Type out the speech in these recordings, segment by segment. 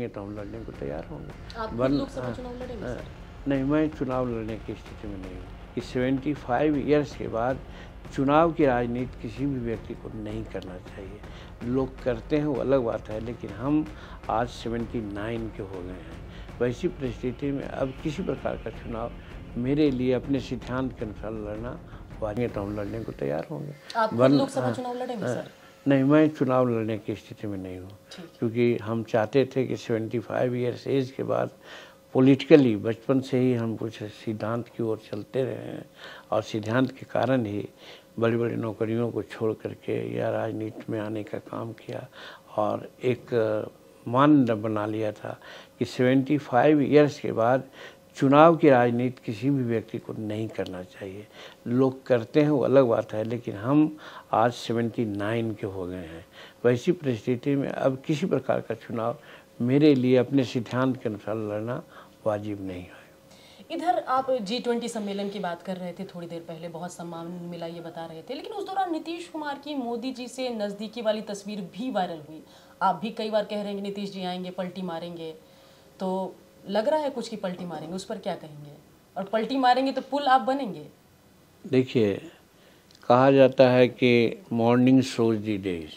तो हम लड़ने को तैयार होंगे हाँ, हाँ। नहीं मैं चुनाव लड़ने की स्थिति में नहीं हूँ कि सेवेंटी फाइव ईयर्स के बाद चुनाव की राजनीति किसी भी व्यक्ति को नहीं करना चाहिए लोग करते हैं वो अलग बात है लेकिन हम आज सेवेंटी नाइन के हो गए हैं वैसी परिस्थिति में अब किसी प्रकार का चुनाव मेरे लिए अपने सिद्धांत के अनुसार लड़ना वाजिए तो हम लड़ने को तैयार होंगे नहीं मैं चुनाव लड़ने की स्थिति में नहीं हूँ क्योंकि हम चाहते थे कि 75 फाइव ईयर्स एज के बाद पॉलिटिकली बचपन से ही हम कुछ सिद्धांत की ओर चलते रहे हैं और सिद्धांत के कारण ही बड़ी बड़ी नौकरियों को छोड़ करके या राजनीति में आने का काम किया और एक मानदंड बना लिया था कि 75 फाइव ईयर्स के बाद चुनाव की राजनीति किसी भी व्यक्ति को नहीं करना चाहिए लोग करते हैं वो अलग बात है लेकिन हम आज सेवेंटी नाइन के हो गए हैं वैसी परिस्थिति में अब किसी प्रकार का चुनाव मेरे लिए अपने सिद्धांत के अनुसार लड़ना वाजिब नहीं है इधर आप जी ट्वेंटी सम्मेलन की बात कर रहे थे थोड़ी देर पहले बहुत सम्मान मिला ये बता रहे थे लेकिन उस दौरान नीतीश कुमार की मोदी जी से नज़दीकी वाली तस्वीर भी वायरल हुई आप भी कई बार कह रहे हैं कि नीतीश जी आएंगे पलटी मारेंगे तो लग रहा है कुछ की पलटी मारेंगे उस पर क्या कहेंगे और पलटी मारेंगे तो पुल आप बनेंगे देखिए कहा जाता है कि मॉर्निंग शोज दी डेज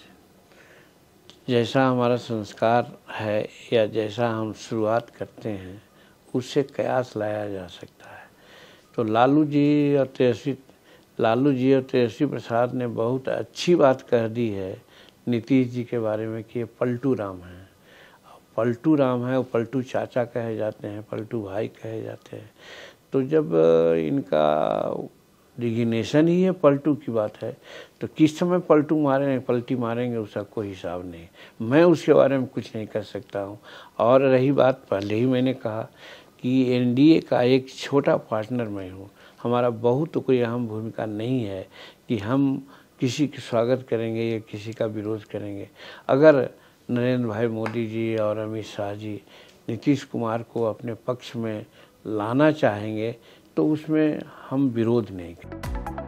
जैसा हमारा संस्कार है या जैसा हम शुरुआत करते हैं उससे कयास लाया जा सकता है तो लालू जी और तेजस्वी लालू जी और तेजस्वी प्रसाद ने बहुत अच्छी बात कह दी है नीतीश जी के बारे में कि ये पलटू राम हैं पलटू राम है वो पलटू चाचा कहे जाते हैं पलटू भाई कहे जाते हैं तो जब इनका डिग्नेशन ही है पलटू की बात है तो किस समय पलटू मारेंगे पलटी मारेंगे उसका कोई हिसाब नहीं मैं उसके बारे में कुछ नहीं कर सकता हूँ और रही बात पहले ही मैंने कहा कि एनडीए का एक छोटा पार्टनर मैं हूँ हमारा बहुत तो कोई अहम भूमिका नहीं है कि हम किसी का स्वागत करेंगे या किसी का विरोध करेंगे अगर नरेंद्र भाई मोदी जी और अमित शाह जी नीतीश कुमार को अपने पक्ष में लाना चाहेंगे तो उसमें हम विरोध नहीं करेंगे